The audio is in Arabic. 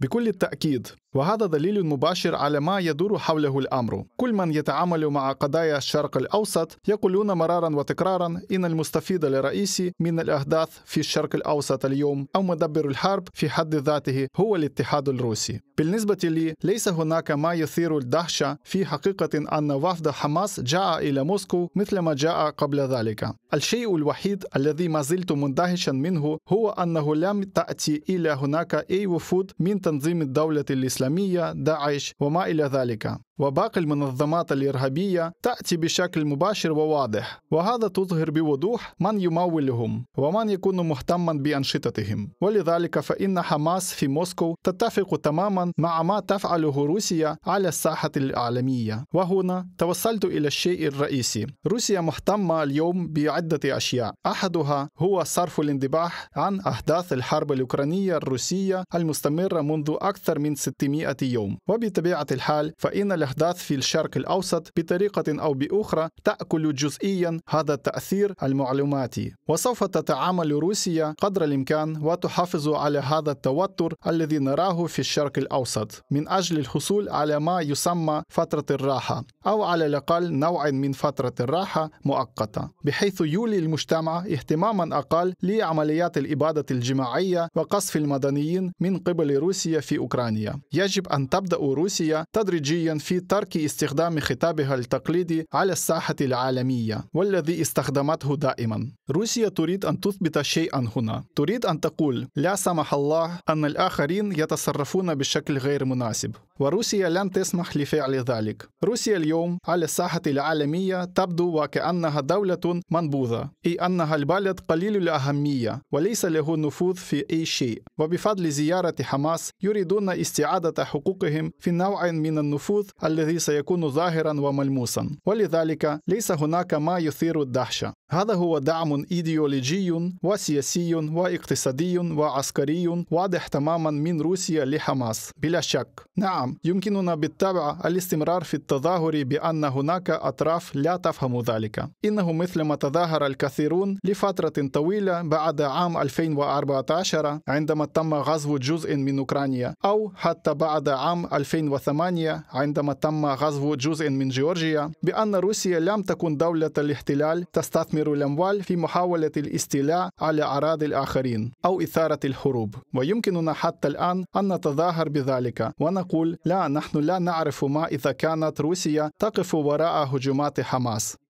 بكل التأكيد وهذا دليل مباشر على ما يدور حوله الأمر كل من يتعامل مع قضايا الشرق الأوسط يقولون مرارا وتكرارا إن المستفيد الرئيسي من الأحداث في الشرق الأوسط اليوم أو مدبر الحرب في حد ذاته هو الاتحاد الروسي بالنسبة لي ليس هناك ما يثير الدهشة في حقيقة أن وفد حماس جاء إلى موسكو مثلما جاء قبل ذلك الشيء الوحيد الذي ما زلت مندهشا منه هو أنه لم تأتي إلى هناك أي وفود من تنظيم الدولة الإسلامية داعش وما إلى ذلك وباقي المنظمات الإرهابية تأتي بشكل مباشر وواضح وهذا تظهر بوضوح من يمولهم ومن يكون مهتما بأنشطتهم ولذلك فإن حماس في موسكو تتفق تماما مع ما تفعله روسيا على الساحة العالمية وهنا توصلت إلى الشيء الرئيسي روسيا مهتمة اليوم بعدة أشياء أحدها هو صرف الانتباه عن أحداث الحرب الأوكرانية الروسية المستمرة منذ أكثر من 600 يوم وبطبيعة الحال فإن الأحداث في الشرق الأوسط بطريقة أو بأخرى تأكل جزئيا هذا التأثير المعلوماتي وسوف تتعامل روسيا قدر الإمكان وتحافظ على هذا التوتر الذي نراه في الشرق الأوسط من أجل الحصول على ما يسمى فترة الراحة أو على الأقل نوع من فترة الراحة مؤقتة بحيث يولي المجتمع اهتماما أقل لعمليات الإبادة الجماعية وقصف المدنيين من قبل روسيا في أوكرانيا يجب أن تبدأ روسيا تدريجيا في ترك استخدام خطابها التقليدي على الساحة العالمية والذي استخدمته دائما روسيا تريد أن تثبت شيئا هنا تريد أن تقول لا سمح الله أن الآخرين يتصرفون بشكل غير مناسب وروسيا لن تسمح لفعل ذلك روسيا اليوم على الساحة العالمية تبدو وكأنها دولة منبوذة أي أنها البلد قليل الأهمية وليس له نفوذ في أي شيء وبفضل زيارة حماس يريدون استعادة حقوقهم في نوع من النفوذ الذي سيكون ظاهرا وملموسا ولذلك ليس هناك ما يثير الدهشة هذا هو دعم إيديولوجي وسياسي واقتصادي وعسكري واضح تماما من روسيا لحماس بلا شك نعم يمكننا بالطبع الاستمرار في التظاهر بأن هناك أطراف لا تفهم ذلك إنه مثل ما تظاهر الكثيرون لفترة طويلة بعد عام 2014 عندما تم غزو جزء من أوكرانيا أو حتى بعد عام 2008 عندما عندما تم غزو جزء من جورجيا بأن روسيا لم تكن دولة الاحتلال تستثمر الأموال في محاولة الاستيلاء على أراضي الآخرين أو إثارة الحروب ويمكننا حتى الآن أن نتظاهر بذلك ونقول لا نحن لا نعرف ما إذا كانت روسيا تقف وراء هجومات حماس